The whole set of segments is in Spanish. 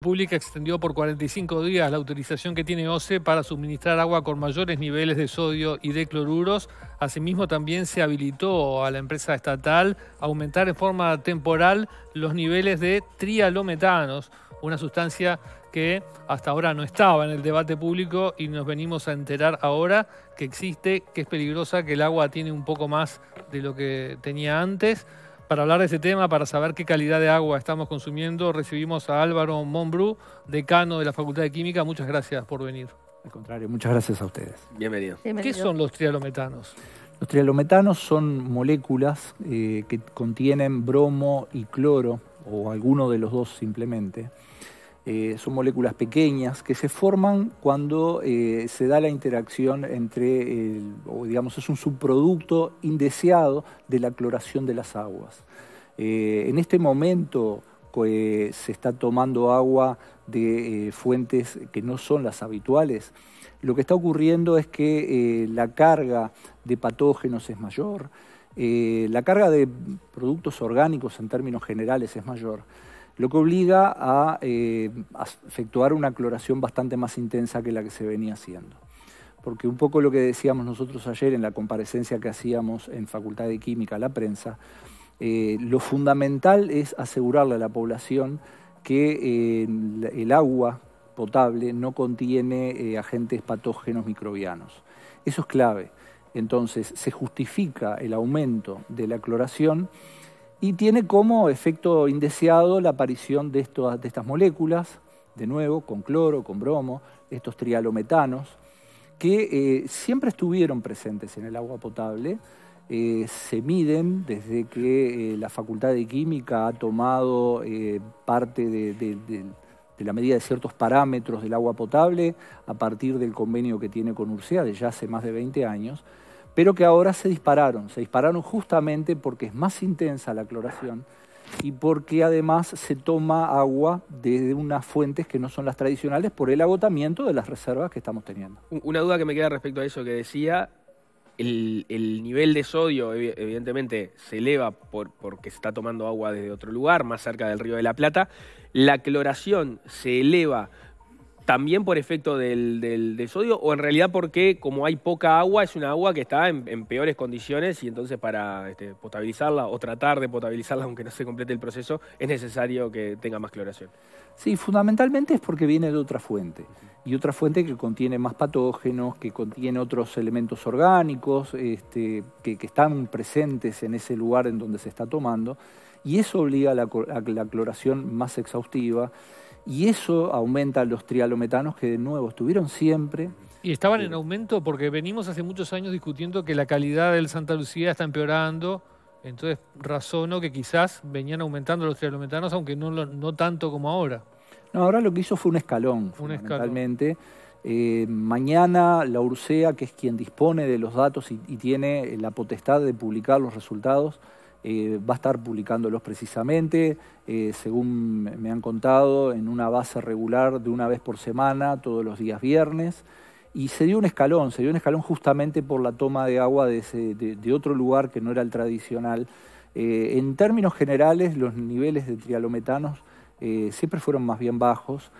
Pública extendió por 45 días la autorización que tiene OCE para suministrar agua con mayores niveles de sodio y de cloruros. Asimismo, también se habilitó a la empresa estatal a aumentar en forma temporal los niveles de trialometanos, una sustancia que hasta ahora no estaba en el debate público y nos venimos a enterar ahora que existe, que es peligrosa, que el agua tiene un poco más de lo que tenía antes. Para hablar de ese tema, para saber qué calidad de agua estamos consumiendo, recibimos a Álvaro Monbru, decano de la Facultad de Química. Muchas gracias por venir. Al contrario, muchas gracias a ustedes. Bienvenido. ¿Qué son los trialometanos? Los trialometanos son moléculas eh, que contienen bromo y cloro, o alguno de los dos simplemente, eh, son moléculas pequeñas que se forman cuando eh, se da la interacción entre, o digamos, es un subproducto indeseado de la cloración de las aguas. Eh, en este momento se está tomando agua de fuentes que no son las habituales. Lo que está ocurriendo es que la carga de patógenos es mayor, la carga de productos orgánicos en términos generales es mayor lo que obliga a, eh, efectuar una cloración bastante más intensa que la que se venía haciendo. Porque un poco lo que decíamos nosotros ayer en la comparecencia que hacíamos en Facultad de Química a la prensa, eh, lo fundamental es asegurarle a la población que eh, el agua potable no contiene agentes patógenos microbianos. Eso es clave. Entonces, se justifica el aumento de la cloración y tiene como efecto indeseado la aparición de, de estas moléculas, de nuevo, con cloro, con bromo, estos trialometanos, que eh, siempre estuvieron presentes en el agua potable, eh, se miden desde que eh, la Facultad de Química ha tomado parte de, de, la medida de ciertos parámetros del agua potable a partir del convenio que tiene con Urcea de ya hace más de 20 años pero que ahora se dispararon. Se dispararon justamente porque es más intensa la cloración y porque además se toma agua desde unas fuentes que no son las tradicionales por el agotamiento de las reservas que estamos teniendo. Una duda que me queda respecto a eso que decía, el, nivel de sodio evidentemente se eleva porque se está tomando agua desde otro lugar, más cerca del río de la Plata, la cloración se eleva también por efecto del, sodio o en realidad porque como hay poca agua, es una agua que está en, peores condiciones y entonces para este, potabilizarla o tratar de potabilizarla, aunque no se complete el proceso, es necesario que tenga más cloración. Sí, fundamentalmente es porque viene de otra fuente. Y otra fuente que contiene más patógenos, que contiene otros elementos orgánicos, este, que, están presentes en ese lugar en donde se está tomando. Y eso obliga a la cloración más exhaustiva y eso aumenta los trialometanos que de nuevo estuvieron siempre. Y estaban en eh, aumento porque venimos hace muchos años discutiendo que la calidad del Santa Lucía está empeorando, entonces razono que quizás venían aumentando los trialometanos, aunque no, no tanto como ahora. No, ahora lo que hizo fue un escalón, fundamentalmente. Eh, mañana la Ursea, que es quien dispone de los datos y tiene la potestad de publicar los resultados, eh, va a estar publicándolos precisamente, eh, según me han contado, en una base regular de una vez por semana, todos los días viernes. Y se dio un escalón, se dio un escalón justamente por la toma de agua de, de, otro lugar que no era el tradicional. Eh, en términos generales, los niveles de trialometanos siempre fueron más bien bajos.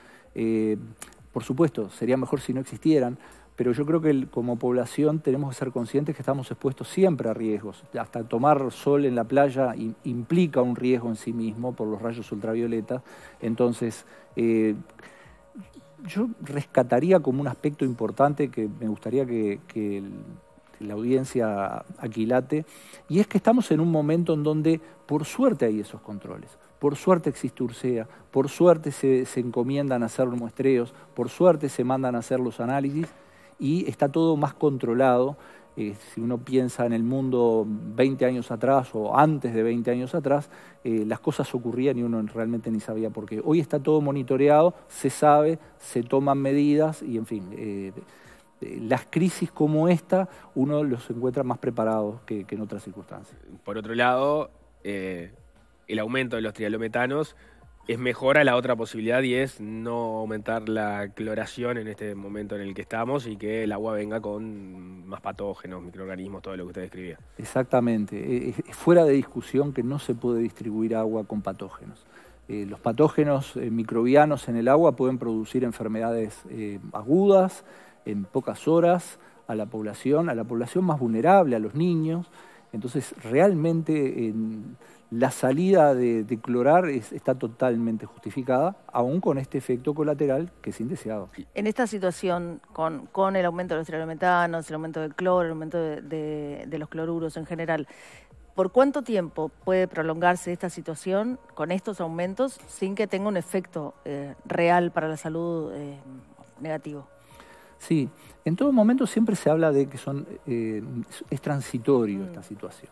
por supuesto, sería mejor si no existieran, pero yo creo que como población tenemos que ser conscientes que estamos expuestos siempre a riesgos. Hasta tomar sol en la playa implica un riesgo en sí mismo por los rayos ultravioletas. Entonces, eh, yo rescataría como un aspecto importante que me gustaría que, la audiencia aquilate, y es que estamos en un momento en donde por suerte hay esos controles. Por suerte existe URCEA, por suerte se, se encomiendan a hacer muestreos, por suerte se mandan a hacer los análisis y está todo más controlado. Eh, si uno piensa en el mundo 20 años atrás o antes de 20 años atrás, eh, las cosas ocurrían y uno realmente ni sabía por qué. Hoy está todo monitoreado, se sabe, se toman medidas y en fin. Eh, las crisis como esta, uno los encuentra más preparados que, que en otras circunstancias. Por otro lado, el aumento de los trialometanos es mejora la otra posibilidad y es no aumentar la cloración en este momento en el que estamos y que el agua venga con más patógenos, microorganismos, todo lo que usted describía. Exactamente. Es fuera de discusión que no se puede distribuir agua con patógenos. Eh, los patógenos eh, microbianos en el agua pueden producir enfermedades eh, agudas en pocas horas a la población, a la población más vulnerable, a los niños. Entonces, realmente la salida de, clorar está totalmente justificada, aún con este efecto colateral que es indeseado. En esta situación, con, el aumento de los triolemetanos, el aumento del cloro, el aumento de, los cloruros en general, ¿por cuánto tiempo puede prolongarse esta situación con estos aumentos sin que tenga un efecto eh, real para la salud eh, negativo? Sí, en todo momento siempre se habla de que son, eh, es transitorio esta mm. situación.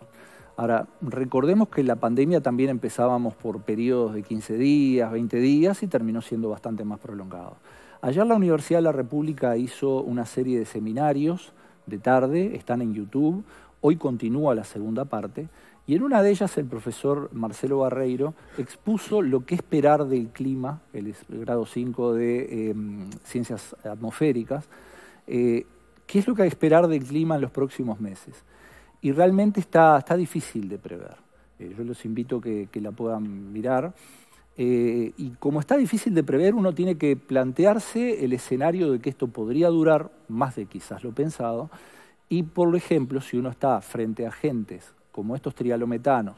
Ahora, recordemos que la pandemia también empezábamos por periodos de 15 días, 20 días y terminó siendo bastante más prolongado. Ayer la Universidad de la República hizo una serie de seminarios de tarde, están en YouTube, hoy continúa la segunda parte y en una de ellas el profesor Marcelo Barreiro expuso lo que esperar del clima, el grado 5 de em, ciencias atmosféricas, eh, qué es lo que hay que esperar del clima en los próximos meses. Y realmente está, está difícil de prever. Eh, yo los invito a que, que la puedan mirar. Eh, y como está difícil de prever, uno tiene que plantearse el escenario de que esto podría durar más de quizás lo pensado. Y, por ejemplo, si uno está frente a agentes como estos trialometanos,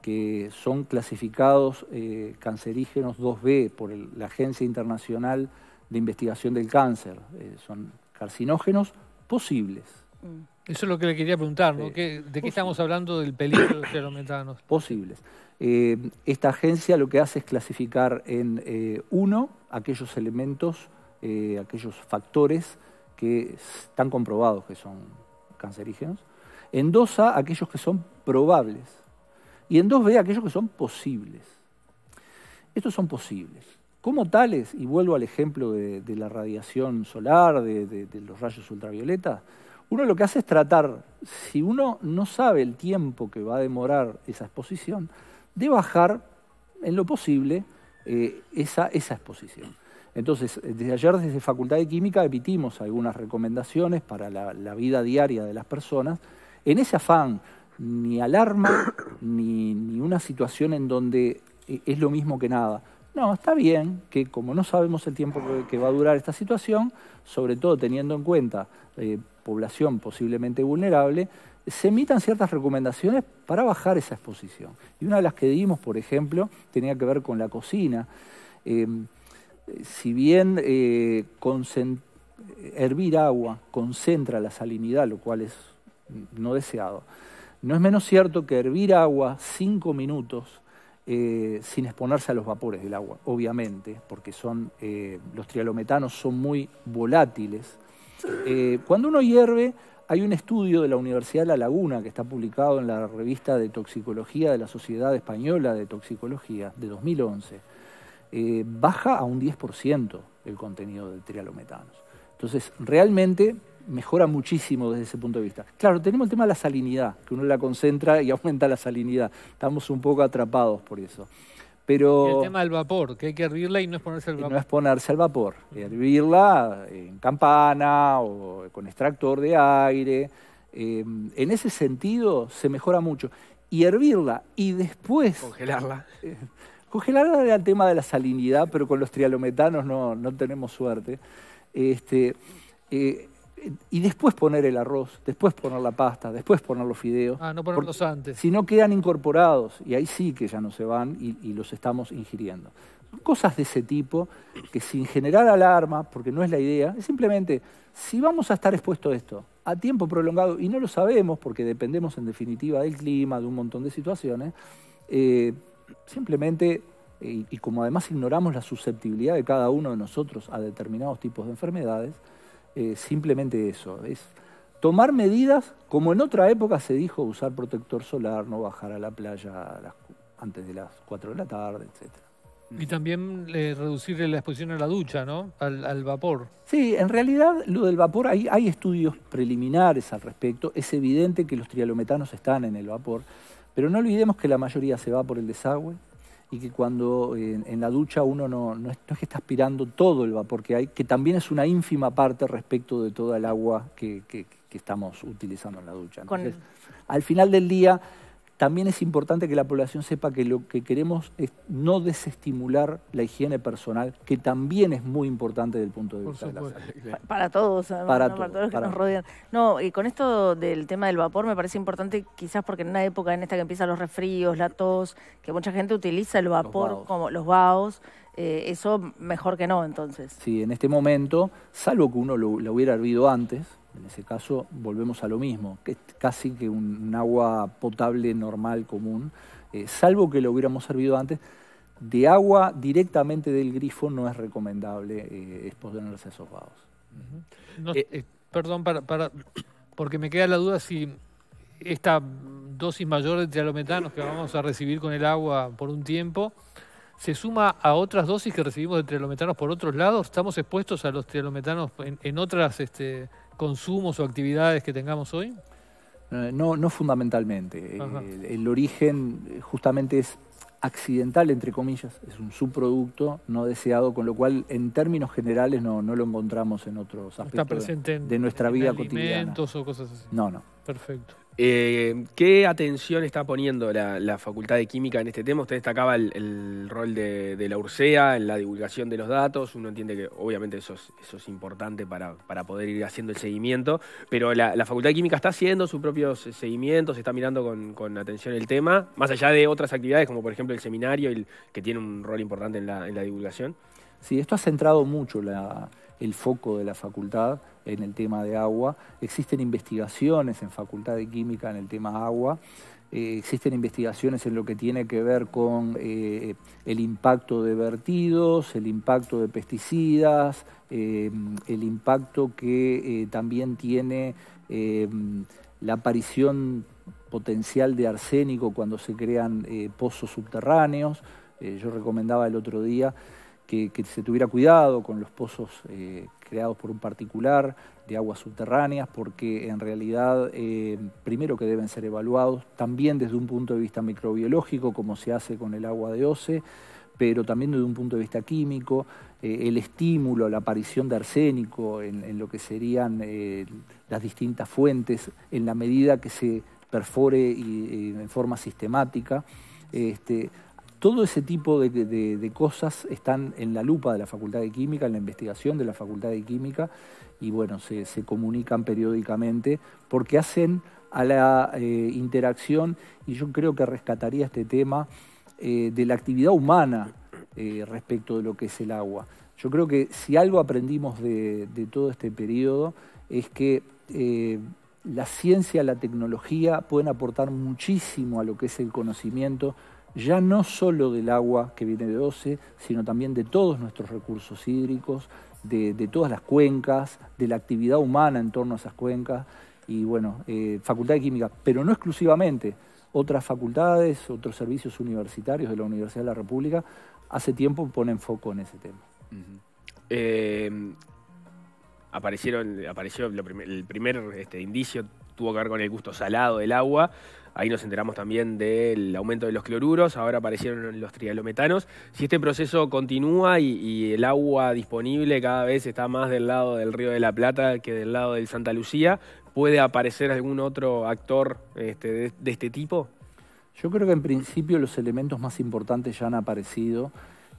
que son clasificados eh, cancerígenos 2B por la Agencia Internacional de Investigación del Cáncer. Eh, son carcinógenos posibles. Mm. Eso es lo que le quería preguntar, ¿no? ¿De qué estamos hablando del peligro de los trialometanos? Posibles. Eh, esta agencia lo que hace es clasificar en uno aquellos elementos, aquellos factores que están comprobados que son cancerígenos, en 2A, aquellos que son probables. Y en 2B, aquellos que son posibles. Estos son posibles. Como tales, y vuelvo al ejemplo de, la radiación solar, de, los rayos ultravioleta. uno lo que hace es tratar, si uno no sabe el tiempo que va a demorar esa exposición, de bajar en lo posible eh, esa, exposición. Entonces, desde ayer desde Facultad de Química emitimos algunas recomendaciones para la vida diaria de las personas en ese afán, ni alarma, ni, una situación en donde eh, es lo mismo que nada. No, está bien que como no sabemos el tiempo que va a durar esta situación, sobre todo teniendo en cuenta eh, población posiblemente vulnerable, se emitan ciertas recomendaciones para bajar esa exposición. Y una de las que dimos, por ejemplo, tenía que ver con la cocina. Em, si bien eh, hervir agua concentra la salinidad, lo cual es no deseado. No es menos cierto que hervir agua cinco minutos eh, sin exponerse a los vapores del agua, obviamente, porque son, eh, los trialometanos son muy volátiles. Eh, cuando uno hierve, hay un estudio de la Universidad de La Laguna que está publicado en la revista de toxicología de la Sociedad Española de Toxicología de 2011. baja a un 10% el contenido de trialometanos. Entonces, realmente mejora muchísimo desde ese punto de vista. Claro, tenemos el tema de la salinidad, que uno la concentra y aumenta la salinidad. Estamos un poco atrapados por eso. Pero, el tema del vapor, que hay que hervirla y no exponerse ponerse al vapor. No es al vapor. Hervirla eh, en campana o con extractor de aire. Eh, en ese sentido se mejora mucho. Y hervirla y después... Congelarla. Eh, congelarla era el tema de la salinidad, pero con los trialometanos no, tenemos suerte. Este, y después poner el arroz, después poner la pasta, después poner los fideos. Ah, no ponerlos antes. Si no quedan incorporados, y ahí sí que ya no se van y, los estamos ingiriendo. Cosas de ese tipo que sin generar alarma, porque no es la idea, es simplemente, si vamos a estar expuestos a esto a tiempo prolongado, y no lo sabemos porque dependemos en definitiva del clima, de un montón de situaciones, eh, simplemente eh, y, como además ignoramos la susceptibilidad de cada uno de nosotros a determinados tipos de enfermedades, eh, simplemente eso, es tomar medidas como en otra época se dijo usar protector solar, no bajar a la playa antes de las 4 de la tarde, etc. Y también eh, reducir la exposición a la ducha, ¿no? Al, vapor. Sí, en realidad lo del vapor, hay, hay estudios preliminares al respecto. Es evidente que los trialometanos están en el vapor, pero no olvidemos que la mayoría se va por el desagüe, y que cuando en, la ducha uno no, no, es, que está aspirando todo el vapor que hay, que también es una ínfima parte respecto de toda el agua que, que, estamos utilizando en la ducha. Entonces, al final del día también es importante que la población sepa que lo que queremos es no desestimular la higiene personal, que también es muy importante desde el punto de vista de la salud. Para, todos, para, todos, los que nos rodean. No, y con esto del tema del vapor me parece importante quizás porque en una época en esta que empiezan los resfríos, la tos, que mucha gente utiliza el vapor como los vaos, eh, eso mejor que no entonces. Sí, en este momento, salvo que uno lo, lo hubiera hervido antes, en ese caso volvemos a lo mismo, que es casi que un agua potable normal, común, eh, salvo que lo hubiéramos servido antes. De agua directamente del grifo no es recomendable eh, exponerse a esos vados. Eh, eh, perdón, porque me queda la duda si esta dosis mayor de trialometanos que vamos a recibir con el agua por un tiempo se suma a otras dosis que recibimos de trialometanos por otros lados. ¿Estamos expuestos a los trialometanos en, otras... Este, consumos o actividades que tengamos hoy? Eh, no, no fundamentalmente. El, origen eh, justamente es accidental, entre comillas, es un subproducto no deseado, con lo cual en términos generales no, no lo encontramos en otros aspectos de, nuestra en vida alimentos cotidiana. o cosas así. No, no. Perfecto. Eh, ¿Qué atención está poniendo la, Facultad de Química en este tema? Usted destacaba el, rol de, la URSEA en la divulgación de los datos. Uno entiende que obviamente eso es, importante para, poder ir haciendo el seguimiento, pero la, Facultad de Química está haciendo sus propios seguimientos, está mirando con, atención el tema, más allá de otras actividades como por ejemplo el seminario, que tiene un rol importante en la divulgación. Sí, esto ha centrado mucho el foco de la facultad en el tema de agua, existen investigaciones en Facultad de Química en el tema agua, eh, existen investigaciones en lo que tiene que ver con eh, el impacto de vertidos, el impacto de pesticidas, eh, el impacto que también tiene la aparición potencial de arsénico cuando se crean pozos subterráneos. yo recomendaba el otro día que, que, se tuviera cuidado con los pozos creados por un particular, de aguas subterráneas, porque en realidad, eh, primero que deben ser evaluados, también desde un punto de vista microbiológico, como se hace con el agua de OCE, pero también desde un punto de vista químico, eh, el estímulo, la aparición de arsénico en, lo que serían eh, las distintas fuentes, en la medida que se perfore y, en forma sistemática. Este, todo ese tipo de, cosas están en la lupa de la Facultad de Química, en la investigación de la Facultad de Química, y bueno, se, comunican periódicamente porque hacen a la eh, interacción, y yo creo que rescataría este tema eh, de la actividad humana eh, respecto de lo que es el agua. Yo creo que si algo aprendimos de, de todo este periodo es que la ciencia, la tecnología pueden aportar muchísimo a lo que es el conocimiento ya no solo del agua que viene de OCE, sino también de todos nuestros recursos hídricos, de, todas las cuencas, de la actividad humana en torno a esas cuencas, y bueno, eh, Facultad de Química, pero no exclusivamente, otras facultades, otros servicios universitarios de la Universidad de la República, hace tiempo ponen foco en ese tema. Eh, aparecieron, apareció el primer, el primer este, indicio, tuvo que ver con el gusto salado del agua, Ahí nos enteramos también del aumento de los cloruros, ahora aparecieron los trialometanos. Si este proceso continúa y, el agua disponible cada vez está más del lado del Río de la Plata que del lado del Santa Lucía, ¿puede aparecer algún otro actor este, de, este tipo? Yo creo que en principio los elementos más importantes ya han aparecido.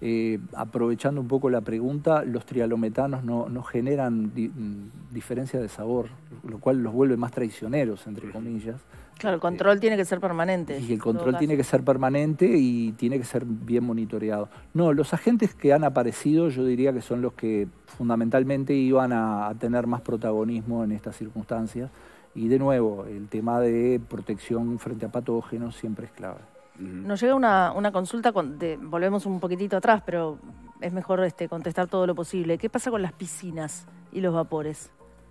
Eh, aprovechando un poco la pregunta, los trialometanos no, generan mm, diferencia de sabor, lo cual los vuelve más traicioneros, entre comillas, Claro, el eh, control tiene que ser permanente. Y el control tiene que ser permanente y tiene que ser bien monitoreado. No, los agentes que han aparecido yo diría que son los que fundamentalmente iban a, tener más protagonismo en estas circunstancias. Y de nuevo, el tema de protección frente a patógenos siempre es clave. Nos llega una, consulta, con, volvemos un poquitito atrás, pero es mejor este, contestar todo lo posible. ¿Qué pasa con las piscinas y los vapores?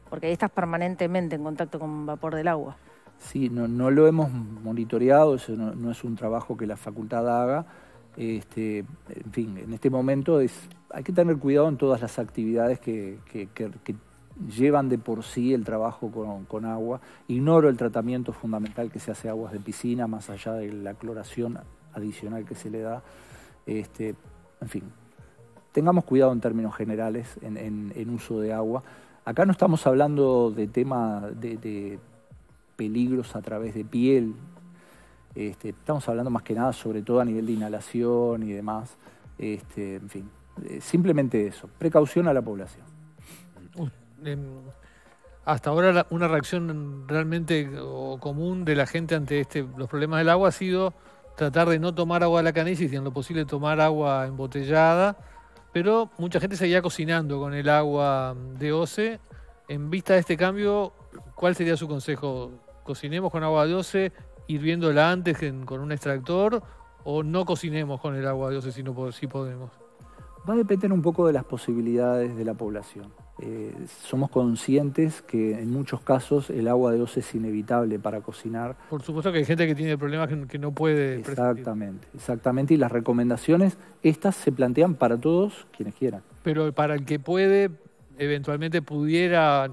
Porque ahí estás permanentemente en contacto con vapor del agua. Sí, no, lo hemos monitoreado, eso no, es un trabajo que la facultad haga. Este, en fin, en este momento hay que tener cuidado en todas las actividades que, llevan de por sí el trabajo con, agua. Ignoro el tratamiento fundamental que se hace a aguas de piscina, más allá de la cloración adicional que se le da. Este, en fin, tengamos cuidado en términos generales en, uso de agua. Acá no estamos hablando de tema de peligros a través de piel. Este, estamos hablando más que nada sobre todo a nivel de inhalación y demás. Este, en fin, eh, simplemente eso, precaución a la población. Em, hasta ahora una reacción realmente común de la gente ante este, los problemas del agua ha sido tratar de no tomar agua de la canilla y en lo posible tomar agua embotellada, pero mucha gente seguía cocinando con el agua de OCE. En vista de este cambio, ¿cuál sería su consejo cocinemos con agua de 12 hirviéndola antes con un extractor o no cocinemos con el agua de 12 si, si podemos? Va a depender un poco de las posibilidades de la población. Eh, somos conscientes que en muchos casos el agua de oce es inevitable para cocinar. Por supuesto que hay gente que tiene problemas que, no puede. Exactamente, exactamente. Y las recomendaciones, estas se plantean para todos quienes quieran. Pero para el que puede, eventualmente pudiera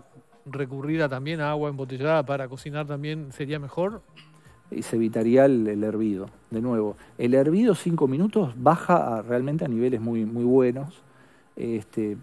recurrir también a agua embotellada para cocinar también sería mejor? Y se evitaría el, hervido, de nuevo. El hervido cinco minutos baja realmente a niveles muy, muy buenos. Este,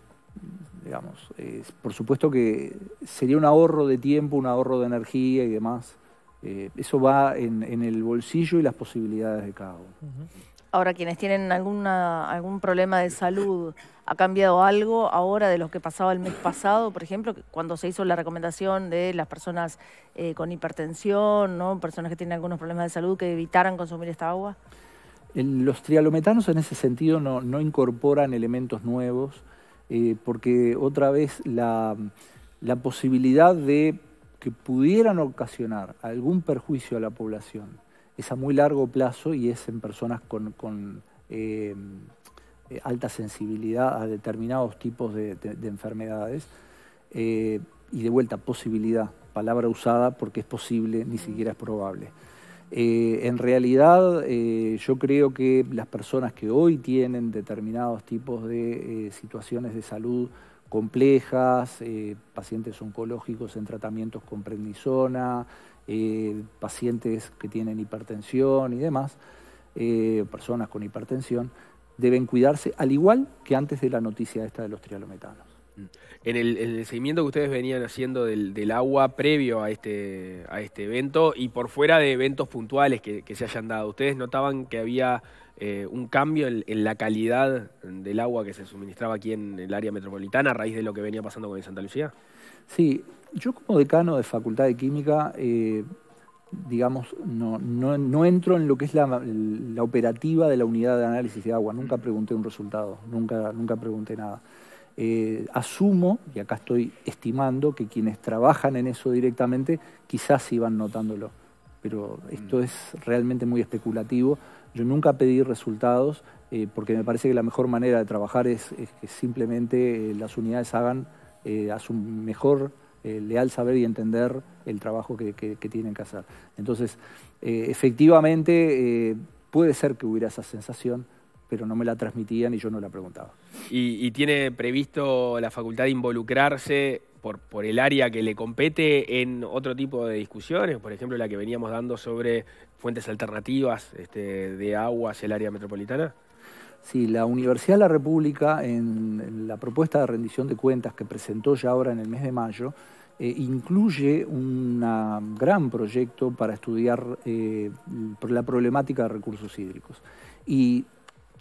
digamos, por supuesto que sería un ahorro de tiempo, un ahorro de energía y demás. Eh, eso va en, en, el bolsillo y las posibilidades de cada uno. Ahora, quienes tienen alguna, algún problema de salud ¿Ha cambiado algo ahora de lo que pasaba el mes pasado, por ejemplo, cuando se hizo la recomendación de las personas eh, con hipertensión, personas que tienen algunos problemas de salud, que evitaran consumir esta agua? Los trialometanos en ese sentido no, incorporan elementos nuevos, eh, porque otra vez la, posibilidad de que pudieran ocasionar algún perjuicio a la población es a muy largo plazo y es en personas con, con eh, eh, alta sensibilidad a determinados tipos de, enfermedades. Eh, y de vuelta, posibilidad, palabra usada porque es posible, ni siquiera es probable. Eh, en realidad, yo creo que las personas que hoy tienen determinados tipos de situaciones de salud complejas, pacientes oncológicos en tratamientos con prednisona, pacientes que tienen hipertensión y demás, personas con hipertensión, deben cuidarse, al igual que antes de la noticia esta de los trialometanos. Mm. En el, seguimiento que ustedes venían haciendo del, agua previo a este, a este evento y por fuera de eventos puntuales que, se hayan dado, ¿ustedes notaban que había eh, un cambio en, la calidad del agua que se suministraba aquí en el área metropolitana a raíz de lo que venía pasando con Santa Lucía? Sí, yo como decano de Facultad de Química eh, digamos, no, entro en lo que es la, operativa de la unidad de análisis de agua. Nunca mm. pregunté un resultado, nunca, nunca pregunté nada. Eh, asumo, y acá estoy estimando, que quienes trabajan en eso directamente quizás iban notándolo, pero esto mm. es realmente muy especulativo. Yo nunca pedí resultados eh, porque me parece que la mejor manera de trabajar es, que simplemente eh, las unidades hagan a su mejor eh, leal saber y entender el trabajo que, tienen que hacer. Entonces, eh, efectivamente, eh, puede ser que hubiera esa sensación, pero no me la transmitían y yo no la preguntaba. ¿Y, tiene previsto la facultad de involucrarse por, por, el área que le compete en otro tipo de discusiones? Por ejemplo, la que veníamos dando sobre fuentes alternativas este, de agua hacia el área metropolitana. Sí, la Universidad de la República, en la propuesta de rendición de cuentas que presentó ya ahora en el mes de mayo, eh, incluye un gran proyecto para estudiar eh, la problemática de recursos hídricos. Y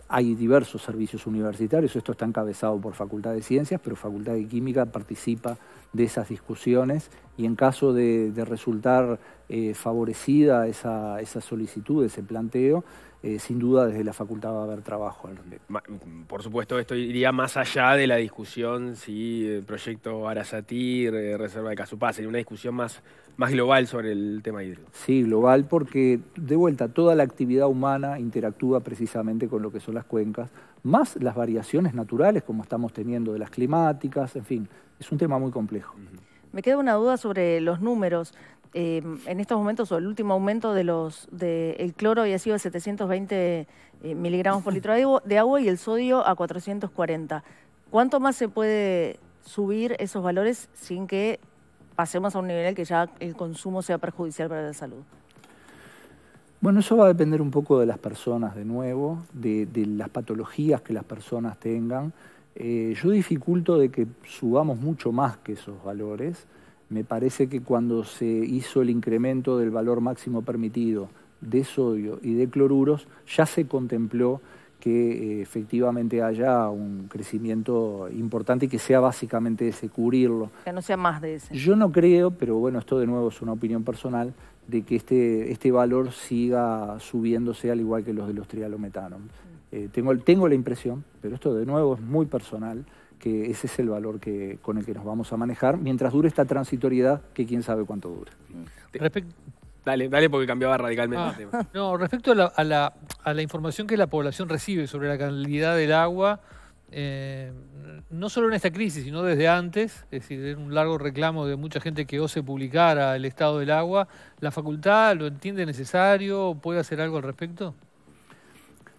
hay diversos servicios universitarios, esto está encabezado por Facultad de Ciencias, pero Facultad de Química participa de esas discusiones y en caso de, resultar eh, favorecida esa, solicitud, ese planteo, eh, sin duda desde la facultad va a haber trabajo Por supuesto, esto iría más allá de la discusión si el eh, proyecto Arasatir Reserva de Casupá, sería una discusión más, más global sobre el tema hídrico. Sí, global, porque de vuelta toda la actividad humana interactúa precisamente con lo que son las cuencas, más las variaciones naturales como estamos teniendo de las climáticas, en fin es un tema muy complejo. Me queda una duda sobre los números. Eh, en estos momentos, o el último aumento de los del de cloro había sido de 720 eh, miligramos por litro de agua y el sodio a 440. ¿Cuánto más se puede subir esos valores sin que pasemos a un nivel que ya el consumo sea perjudicial para la salud? Bueno, eso va a depender un poco de las personas, de nuevo, de las patologías que las personas tengan. Eh, yo dificulto de que subamos mucho más que esos valores. Me parece que cuando se hizo el incremento del valor máximo permitido de sodio y de cloruros, ya se contempló que eh, efectivamente haya un crecimiento importante y que sea básicamente ese, cubrirlo. Que no sea más de ese. Yo no creo, pero bueno, esto de nuevo es una opinión personal, de que este, este valor siga subiéndose al igual que los de los trialometanos. Mm. Eh, tengo, tengo la impresión, pero esto de nuevo es muy personal, que ese es el valor que, con el que nos vamos a manejar mientras dure esta transitoriedad que quién sabe cuánto dure. dale, dale porque cambiaba radicalmente el ah. tema. No, respecto a, la, a la información que la población recibe sobre la calidad del agua, eh, no solo en esta crisis, sino desde antes, es decir, un largo reclamo de mucha gente que ose publicar el estado del agua, ¿la facultad lo entiende necesario? ¿Puede hacer algo al respecto?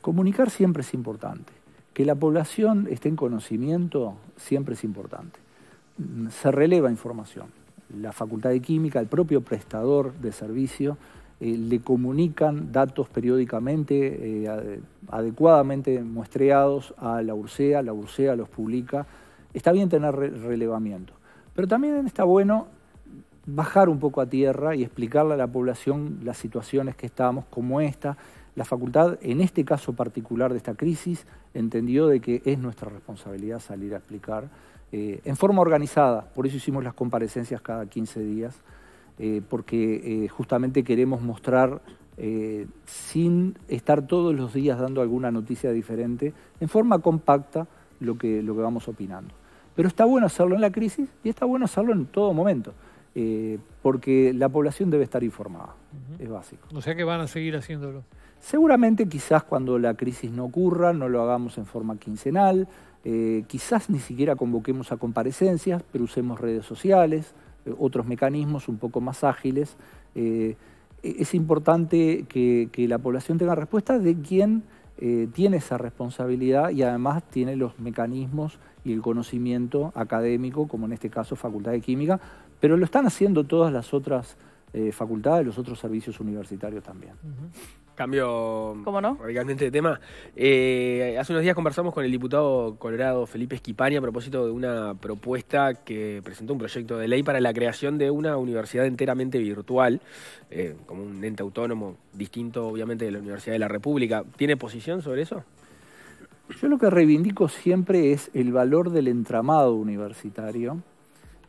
Comunicar siempre es importante. Que la población esté en conocimiento siempre es importante. Se releva información. La Facultad de Química, el propio prestador de servicio, eh, le comunican datos periódicamente, eh, adecuadamente muestreados a la URSEA, la URSEA los publica. Está bien tener relevamiento, pero también está bueno bajar un poco a tierra y explicarle a la población las situaciones que estamos, como esta. La facultad, en este caso particular de esta crisis, entendió de que es nuestra responsabilidad salir a explicar eh, en forma organizada, por eso hicimos las comparecencias cada 15 días. Eh, porque eh, justamente queremos mostrar, eh, sin estar todos los días dando alguna noticia diferente, en forma compacta lo que, lo que vamos opinando. Pero está bueno hacerlo en la crisis y está bueno hacerlo en todo momento, porque la población debe estar informada, es básico. O sea que van a seguir haciéndolo. Seguramente quizás cuando la crisis no ocurra, no lo hagamos en forma quincenal, quizás ni siquiera convoquemos a comparecencias, pero usemos redes sociales, otros mecanismos un poco más ágiles. Eh, es importante que, la población tenga respuesta de quién eh, tiene esa responsabilidad y además tiene los mecanismos y el conocimiento académico, como en este caso Facultad de Química, pero lo están haciendo todas las otras eh, facultades, los otros servicios universitarios también. Cambio radicalmente de tema. Eh, hace unos días conversamos con el diputado colorado Felipe Esquipani a propósito de una propuesta que presentó un proyecto de ley para la creación de una universidad enteramente virtual, eh, como un ente autónomo distinto obviamente de la Universidad de la República. ¿Tiene posición sobre eso? Yo lo que reivindico siempre es el valor del entramado universitario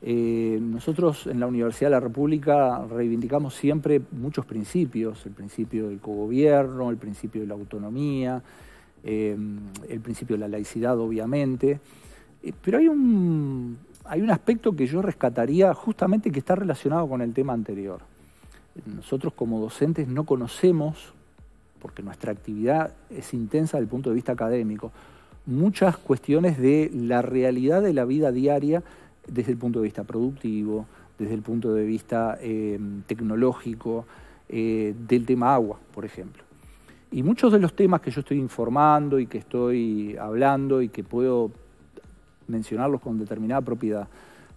eh, nosotros en la Universidad de la República reivindicamos siempre muchos principios, el principio del cogobierno, el principio de la autonomía, eh, el principio de la laicidad, obviamente, eh, pero hay un, hay un aspecto que yo rescataría justamente que está relacionado con el tema anterior. Nosotros como docentes no conocemos, porque nuestra actividad es intensa desde el punto de vista académico, muchas cuestiones de la realidad de la vida diaria, desde el punto de vista productivo, desde el punto de vista eh, tecnológico, eh, del tema agua, por ejemplo. Y muchos de los temas que yo estoy informando y que estoy hablando y que puedo mencionarlos con determinada propiedad,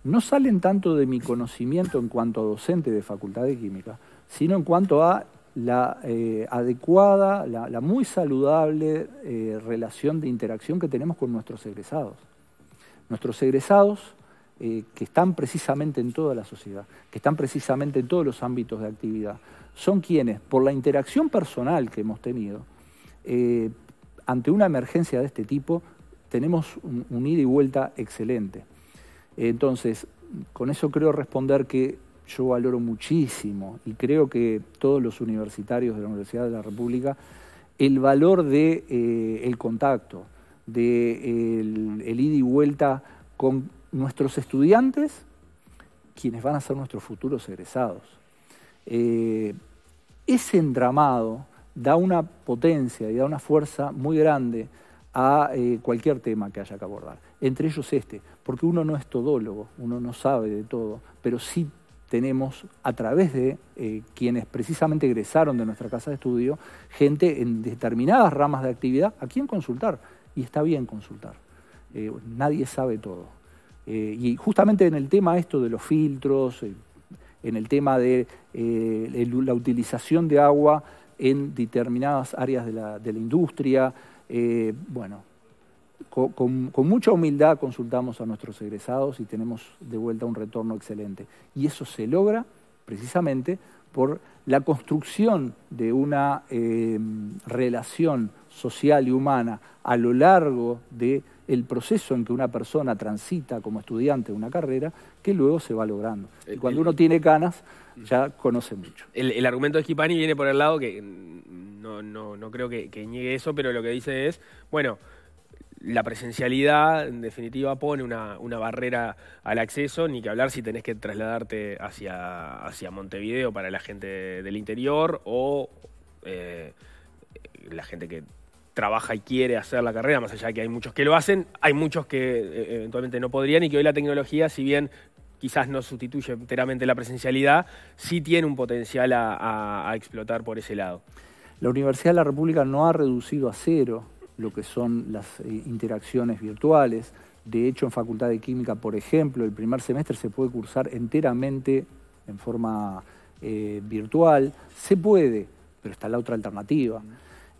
no salen tanto de mi conocimiento en cuanto a docente de Facultad de Química, sino en cuanto a la eh, adecuada, la, muy saludable relación de interacción que tenemos con nuestros egresados. Nuestros egresados eh, que están precisamente en toda la sociedad, que están precisamente en todos los ámbitos de actividad, son quienes, por la interacción personal que hemos tenido, eh, ante una emergencia de este tipo, tenemos un, ida y vuelta excelente. Entonces, con eso creo responder que yo valoro muchísimo y creo que todos los universitarios de la Universidad de la República el valor del de, eh, contacto, del de el ida y vuelta con nuestros estudiantes, quienes van a ser nuestros futuros egresados. Eh, ese entramado da una potencia y da una fuerza muy grande a eh, cualquier tema que haya que abordar, entre ellos este, porque uno no es todólogo, uno no sabe de todo, pero sí tenemos a través de eh, quienes precisamente egresaron de nuestra casa de estudio, gente en determinadas ramas de actividad a quien consultar, y está bien consultar, nadie sabe todo. Eh, y justamente en el tema esto de los filtros, eh, en el tema de eh, la utilización de agua en determinadas áreas de la, de la industria, bueno, con, mucha humildad consultamos a nuestros egresados y tenemos de vuelta un retorno excelente. Y eso se logra precisamente por la construcción de una eh, relación social y humana a lo largo del el proceso en que una persona transita como estudiante una carrera, que luego se va logrando. y cuando uno tiene ganas, ya conoce mucho. El, argumento de Schipani viene por el lado que mm, no, no, no creo que, que niegue eso, pero lo que dice es, bueno, la presencialidad, en definitiva, pone una, barrera al acceso, ni que hablar si tenés que trasladarte hacia, hacia Montevideo para la gente del interior o eh, la gente que trabaja y quiere hacer la carrera, más allá de que hay muchos que lo hacen, hay muchos que eh, eventualmente no podrían y que hoy la tecnología, si bien quizás no sustituye enteramente la presencialidad, sí tiene un potencial a explotar por ese lado. La Universidad de la República no ha reducido a cero lo que son las eh, interacciones virtuales. De hecho, en Facultad de Química, por ejemplo, el primer semestre se puede cursar enteramente en forma eh, virtual. Se puede, pero está la otra alternativa.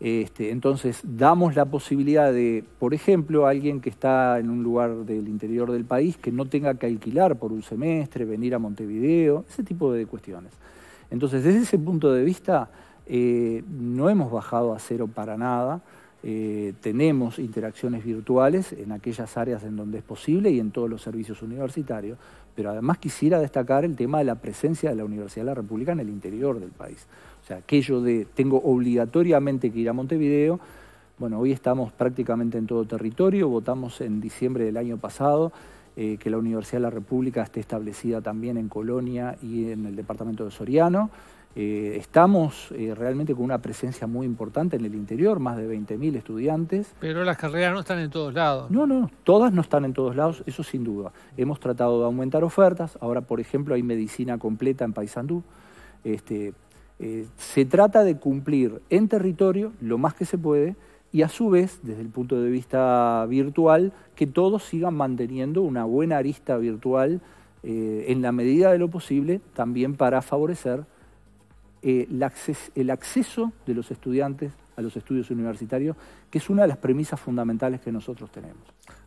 Este, entonces, damos la posibilidad de, por ejemplo, alguien que está en un lugar del interior del país que no tenga que alquilar por un semestre, venir a Montevideo, ese tipo de cuestiones. Entonces, desde ese punto de vista, eh, no hemos bajado a cero para nada. Eh, tenemos interacciones virtuales en aquellas áreas en donde es posible y en todos los servicios universitarios, pero además quisiera destacar el tema de la presencia de la Universidad de la República en el interior del país. O sea, aquello de tengo obligatoriamente que ir a Montevideo, bueno, hoy estamos prácticamente en todo territorio, votamos en diciembre del año pasado eh, que la Universidad de la República esté establecida también en Colonia y en el departamento de Soriano. Eh, estamos eh, realmente con una presencia muy importante en el interior, más de 20.000 estudiantes. Pero las carreras no están en todos lados. No, no, todas no están en todos lados, eso sin duda. Hemos tratado de aumentar ofertas, ahora por ejemplo hay medicina completa en Paysandú. Este, eh, se trata de cumplir en territorio lo más que se puede y a su vez, desde el punto de vista virtual, que todos sigan manteniendo una buena arista virtual en la medida de lo posible, también para favorecer eh, el, acceso de los estudiantes a los estudios universitarios, que es una de las premisas fundamentales que nosotros tenemos.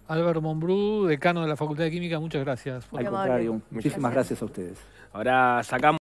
Álvaro Monbrú, decano de la Facultad de Química, muchas gracias. Al contrario, muchísimas gracias a ustedes. Ahora sacamos.